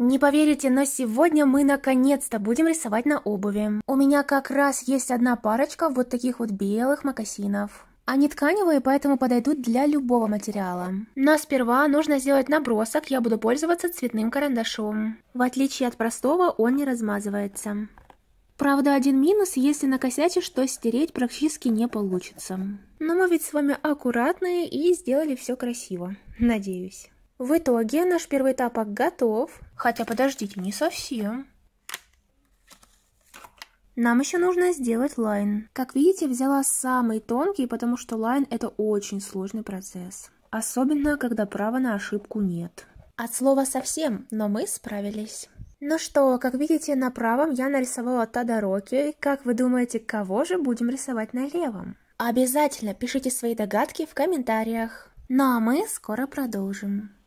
Не поверите, но сегодня мы наконец-то будем рисовать на обуви. У меня как раз есть одна парочка вот таких вот белых мокасинов. Они тканевые, поэтому подойдут для любого материала. Но сперва нужно сделать набросок, я буду пользоваться цветным карандашом. В отличие от простого, он не размазывается. Правда, один минус, если накосячишь, то стереть практически не получится. Но мы ведь с вами аккуратные и сделали все красиво. Надеюсь. В итоге наш первый этап готов. Хотя подождите, не совсем. Нам еще нужно сделать лайн. Как видите, взяла самый тонкий, потому что лайн это очень сложный процесс. Особенно, когда права на ошибку нет. От слова совсем, но мы справились. Ну что, как видите, на правом я нарисовала Тодороки. А как вы думаете, кого же будем рисовать на левом? Обязательно пишите свои догадки в комментариях. Ну а мы скоро продолжим.